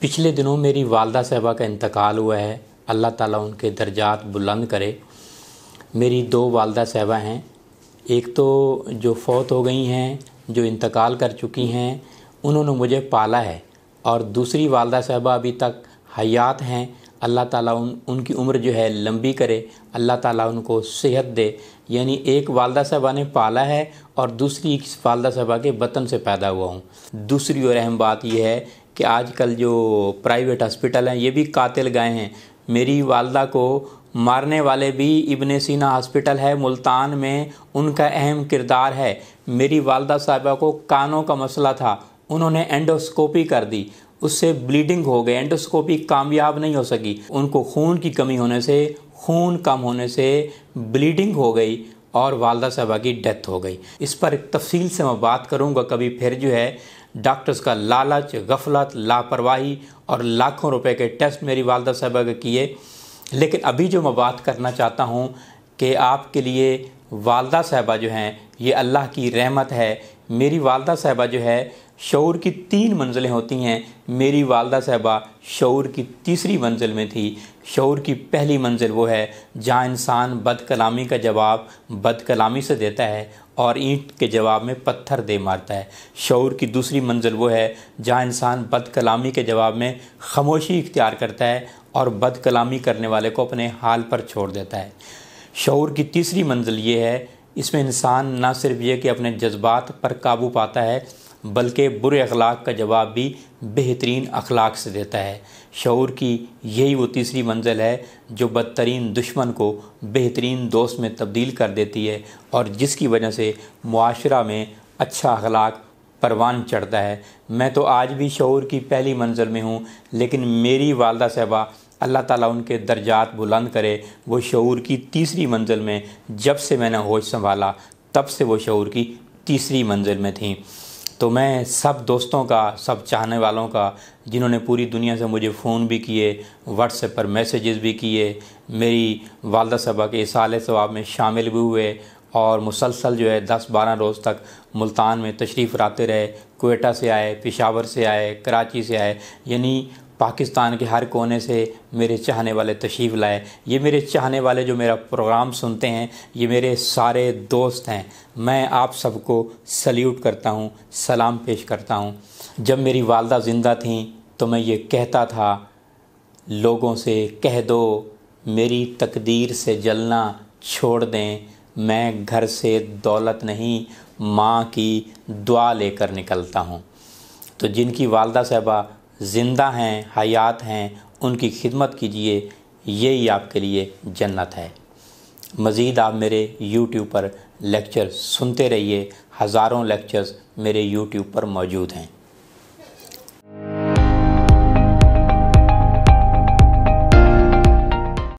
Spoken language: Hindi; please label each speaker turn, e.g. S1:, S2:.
S1: पिछले दिनों मेरी वालदा साहबा का इंतकाल हुआ है अल्लाह ताला उनके दर्जात बुलंद करे मेरी दो वालदा साहबा हैं एक तो जो फौत हो गई हैं जो इंतकाल कर चुकी हैं उन्होंने मुझे पाला है और दूसरी वालदा साहबा अभी तक हयात हैं अल्लाह ताला उन उनकी उम्र जो है लंबी करे अल्लाह ताला उनको सेहत दे यानी एक वालदा साहबा ने पाला है और दूसरी वालदा साहबा के वतन से पैदा हुआ हूँ दूसरी और अहम बात यह है कि आजकल जो प्राइवेट हॉस्पिटल हैं ये भी कातिल गए हैं मेरी वालदा को मारने वाले भी इबन सीना हॉस्पिटल है मुल्तान में उनका अहम किरदार है मेरी वालदा साहबा को कानों का मसला था उन्होंने एंडोस्कोपी कर दी उससे ब्लीडिंग हो गई एंडोस्कोपी कामयाब नहीं हो सकी उनको खून की कमी होने से खून कम होने से ब्लीडिंग हो गई और वालदा साहबा की डेथ हो गई इस पर तफसील से मैं बात करूँगा कभी फिर जो है डॉक्टर्स का लालच गफलत लापरवाही और लाखों रुपए के टेस्ट मेरी वालदा साहबा के किए लेकिन अभी जो मैं बात करना चाहता हूँ कि आपके लिए वालदा साहबा जो हैं ये अल्लाह की रहमत है मेरी वालदा साहबा जो है शौर की तीन मंजिलें होती हैं मेरी वालदा साहबा शौर की तीसरी मंजिल में थी शौर की पहली मंजिल वो है जहाँ इंसान बद कलामी का जवाब बद कलामी से देता है और ईंट के जवाब में पत्थर दे मारता है शौर की दूसरी मंजिल वो है जहाँ इंसान बद कलामी के जवाब में खामोशी इख्तियार करता है और बद कलामी करने वाले को अपने हाल पर छोड़ देता है शौर की तीसरी मंजिल ये है इसमें इंसान ना सिर्फ ये कि अपने जज्बात पर काबू पाता है बल्कि बुरे अखलाक का जवाब भी बेहतरीन अखलाक से देता है शूर की यही वो तीसरी मंजिल है जो बदतरीन दुश्मन को बेहतरीन दोस्त में तब्दील कर देती है और जिसकी वजह से माशरा में अच्छा अखलाक परवान चढ़ता है मैं तो आज भी शूर की पहली मंजिल में हूँ लेकिन मेरी वालदा साहबा अल्लाह ताला उनके दर्जात बुलंद करे वो शूर की तीसरी मंजिल में जब से मैंने होश संभाला तब से वो शूर की तीसरी मंजिल में थी तो मैं सब दोस्तों का सब चाहने वालों का जिन्होंने पूरी दुनिया से मुझे फ़ोन भी किए व्हाट्सएप पर मैसेजेस भी किए मेरी वालदा सभा के साल सवाब में शामिल भी हुए और मुसलसल जो है दस बारह रोज़ तक मुल्तान में तशरीफ़ लाते रहे कोयटा से आए पिशावर से आए कराची से आए यानी पाकिस्तान के हर कोने से मेरे चाहने वाले तशरीफ़ लाए ये मेरे चाहने वाले जो मेरा प्रोग्राम सुनते हैं ये मेरे सारे दोस्त हैं मैं आप सबको सल्यूट करता हूँ सलाम पेश करता हूँ जब मेरी वालदा ज़िंदा थी तो मैं ये कहता था लोगों से कह दो मेरी तकदीर से जलना छोड़ दें मैं घर से दौलत नहीं माँ की दुआ लेकर निकलता हूँ तो जिनकी वालदा साहबा ज़िंदा हैं हयात हैं उनकी खिदमत कीजिए यही आपके लिए जन्नत है मज़ीद आप मेरे यूट्यूब पर लेक्चर सुनते रहिए हज़ारों लेक्चर्स मेरे यूट्यूब पर मौजूद हैं